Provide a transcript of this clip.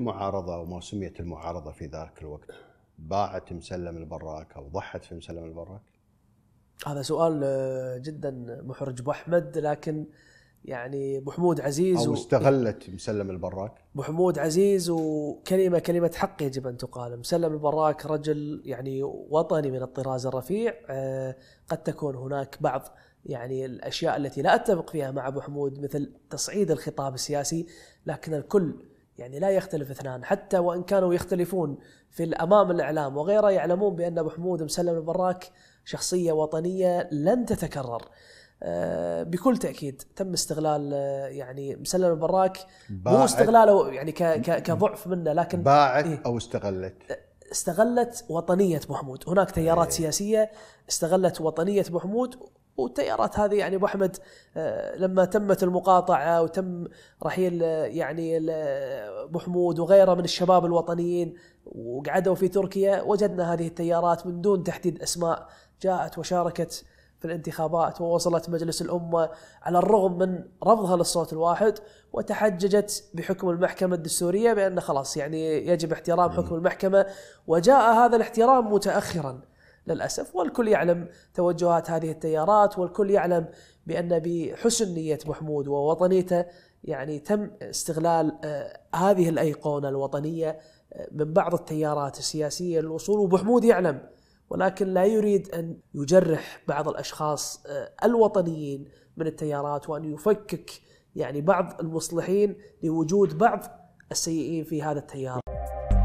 المعارضه أو ما سميت المعارضه في ذاك الوقت باعت مسلم البراك او ضحت في مسلم البراك؟ هذا سؤال آه، جدا محرج ابو احمد لكن يعني ابو حمود عزيز او استغلت و... مسلم البراك ابو حمود عزيز وكلمه كلمه حق يجب ان تقال مسلم البراك رجل يعني وطني من الطراز الرفيع آه، قد تكون هناك بعض يعني الاشياء التي لا اتفق فيها مع ابو حمود مثل تصعيد الخطاب السياسي لكن الكل يعني لا يختلف اثنان حتى وان كانوا يختلفون في الامام الاعلام وغيره يعلمون بان ابو حمود مسلم البراك شخصيه وطنيه لن تتكرر. آه، بكل تاكيد تم استغلال آه، يعني مسلم البراك مو استغلاله يعني كضعف منه لكن باعت إيه. او استغلت استغلت وطنيه محمود هناك تيارات إيه. سياسيه استغلت وطنيه محمود والتيارات هذه يعني ابو احمد آه، لما تمت المقاطعه وتم رحيل آه، يعني آه، ابو حمود وغيره من الشباب الوطنيين وقعدوا في تركيا وجدنا هذه التيارات من دون تحديد اسماء جاءت وشاركت في الانتخابات ووصلت مجلس الامه على الرغم من رفضها للصوت الواحد وتحججت بحكم المحكمه الدستوريه بان خلاص يعني يجب احترام حكم المحكمه وجاء هذا الاحترام متاخرا للاسف والكل يعلم توجهات هذه التيارات والكل يعلم بان بحسن نيه محمود ووطنيته يعني تم استغلال آه، هذه الايقونه الوطنيه آه، من بعض التيارات السياسيه للوصول وبحمود يعلم ولكن لا يريد ان يجرح بعض الاشخاص آه، الوطنيين من التيارات وان يفكك يعني بعض المصلحين لوجود بعض السيئين في هذا التيار.